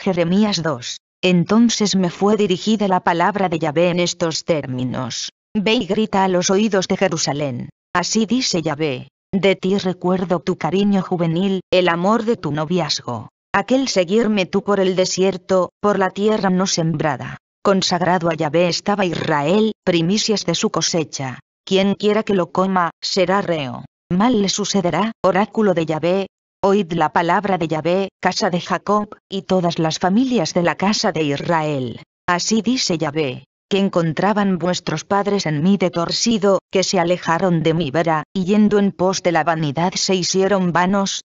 Jeremías 2. Entonces me fue dirigida la palabra de Yahvé en estos términos. Ve y grita a los oídos de Jerusalén. Así dice Yahvé. De ti recuerdo tu cariño juvenil, el amor de tu noviazgo. Aquel seguirme tú por el desierto, por la tierra no sembrada. Consagrado a Yahvé estaba Israel, primicias de su cosecha. Quien quiera que lo coma, será reo. Mal le sucederá, oráculo de Yahvé, Oíd la palabra de Yahvé, casa de Jacob, y todas las familias de la casa de Israel. Así dice Yahvé, que encontraban vuestros padres en mí de torcido, que se alejaron de mi vera, y yendo en pos de la vanidad se hicieron vanos.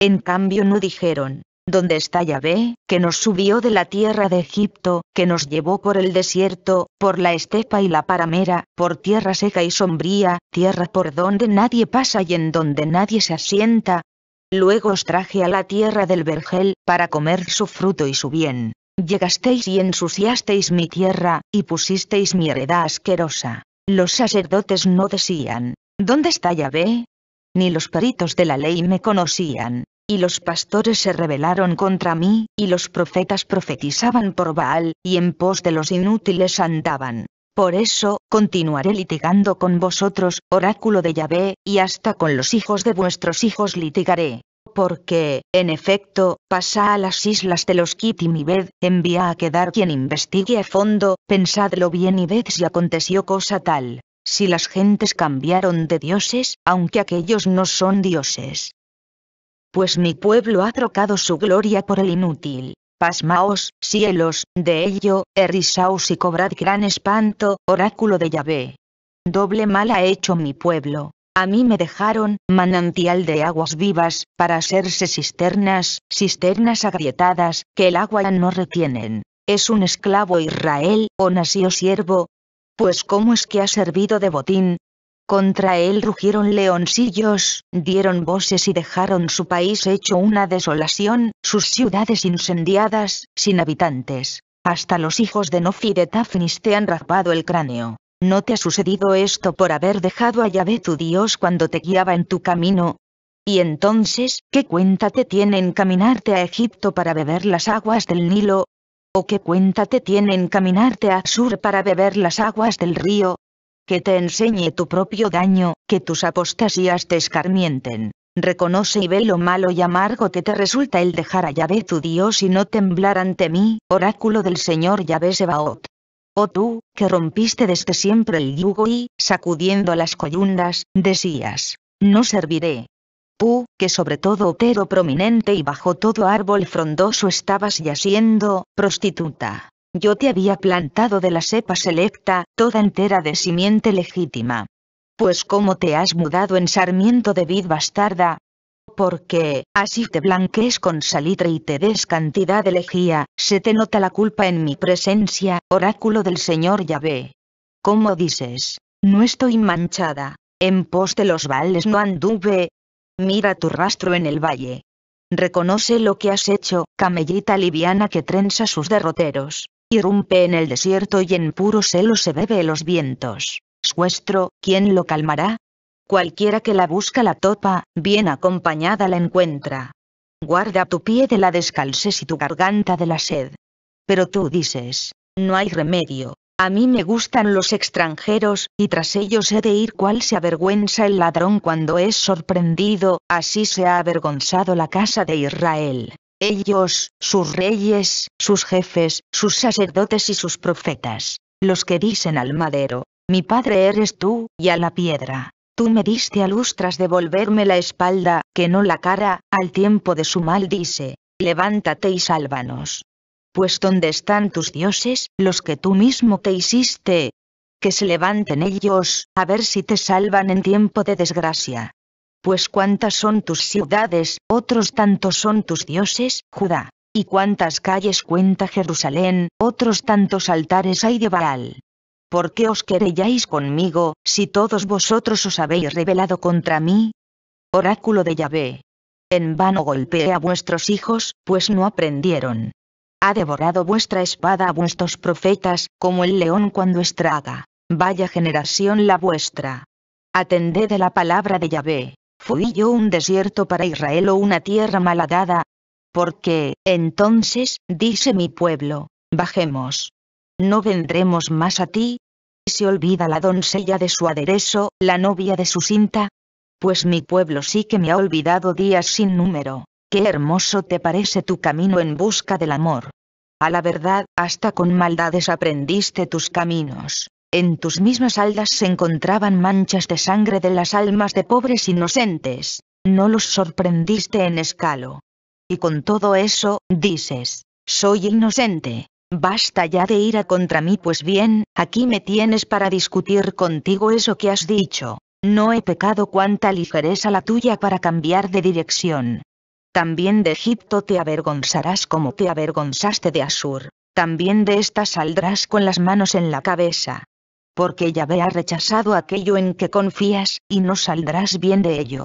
En cambio no dijeron, ¿dónde está Yahvé, que nos subió de la tierra de Egipto, que nos llevó por el desierto, por la estepa y la paramera, por tierra seca y sombría, tierra por donde nadie pasa y en donde nadie se asienta, Luego os traje a la tierra del vergel, para comer su fruto y su bien. Llegasteis y ensuciasteis mi tierra, y pusisteis mi heredad asquerosa. Los sacerdotes no decían, ¿dónde está Yahvé? Ni los peritos de la ley me conocían. Y los pastores se rebelaron contra mí, y los profetas profetizaban por Baal, y en pos de los inútiles andaban. Por eso, continuaré litigando con vosotros, oráculo de Yahvé, y hasta con los hijos de vuestros hijos litigaré. Porque, en efecto, pasa a las islas de los Kitim y ved, envía a quedar quien investigue a fondo, pensadlo bien y ved si aconteció cosa tal. Si las gentes cambiaron de dioses, aunque aquellos no son dioses. Pues mi pueblo ha trocado su gloria por el inútil, pasmaos, cielos, de ello, errisaos y cobrad gran espanto, oráculo de Yahvé. Doble mal ha hecho mi pueblo. A mí me dejaron, manantial de aguas vivas, para hacerse cisternas, cisternas agrietadas, que el agua no retienen. ¿Es un esclavo Israel, o nació siervo? Pues cómo es que ha servido de botín, contra él rugieron leoncillos, dieron voces y dejaron su país hecho una desolación, sus ciudades incendiadas, sin habitantes. Hasta los hijos de Nofi de Tafnis te han raspado el cráneo. ¿No te ha sucedido esto por haber dejado a Yahvé tu Dios cuando te guiaba en tu camino? Y entonces, ¿qué cuenta te tiene caminarte a Egipto para beber las aguas del Nilo? ¿O qué cuenta te tiene caminarte a Sur para beber las aguas del río? que te enseñe tu propio daño, que tus apostasías te escarmienten. Reconoce y ve lo malo y amargo que te resulta el dejar a Yahvé tu Dios y no temblar ante mí, oráculo del Señor Yahvé Sebaot. Oh tú, que rompiste desde siempre el yugo y, sacudiendo las coyundas, decías, no serviré. Tú, que sobre todo otero prominente y bajo todo árbol frondoso estabas yaciendo, prostituta yo te había plantado de la cepa selecta, toda entera de simiente legítima. Pues cómo te has mudado en sarmiento de vid bastarda, porque, así te blanquees con salitre y te des cantidad de lejía, se te nota la culpa en mi presencia, oráculo del Señor Yahvé. ¿Cómo dices? No estoy manchada, en pos de los vales no anduve. Mira tu rastro en el valle. Reconoce lo que has hecho, camellita liviana que trenza sus derroteros irrumpe en el desierto y en puro celo se bebe los vientos. Suestro, ¿quién lo calmará? Cualquiera que la busca la topa, bien acompañada la encuentra. Guarda tu pie de la descalces y tu garganta de la sed. Pero tú dices, no hay remedio. A mí me gustan los extranjeros, y tras ellos he de ir cual se avergüenza el ladrón cuando es sorprendido, así se ha avergonzado la casa de Israel ellos, sus reyes, sus jefes, sus sacerdotes y sus profetas, los que dicen al madero, mi padre eres tú, y a la piedra. Tú me diste a luz tras devolverme la espalda, que no la cara, al tiempo de su mal dice, levántate y sálvanos. Pues ¿dónde están tus dioses, los que tú mismo te hiciste? Que se levanten ellos, a ver si te salvan en tiempo de desgracia. Pues cuántas son tus ciudades, otros tantos son tus dioses, Judá. Y cuántas calles cuenta Jerusalén, otros tantos altares hay de Baal. ¿Por qué os querelláis conmigo, si todos vosotros os habéis rebelado contra mí? Oráculo de Yahvé. En vano golpeé a vuestros hijos, pues no aprendieron. Ha devorado vuestra espada a vuestros profetas, como el león cuando estraga. Vaya generación la vuestra. Atended a la palabra de Yahvé. ¿Fui yo un desierto para Israel o una tierra malhadada? Porque, entonces, dice mi pueblo, bajemos. No vendremos más a ti. ¿Se olvida la doncella de su aderezo, la novia de su cinta? Pues mi pueblo sí que me ha olvidado días sin número. Qué hermoso te parece tu camino en busca del amor. A la verdad, hasta con maldades aprendiste tus caminos. En tus mismas aldas se encontraban manchas de sangre de las almas de pobres inocentes, no los sorprendiste en escalo. Y con todo eso, dices, soy inocente, basta ya de ira contra mí pues bien, aquí me tienes para discutir contigo eso que has dicho, no he pecado cuánta ligereza la tuya para cambiar de dirección. También de Egipto te avergonzarás como te avergonzaste de Asur, también de esta saldrás con las manos en la cabeza, porque ya ha rechazado aquello en que confías, y no saldrás bien de ello.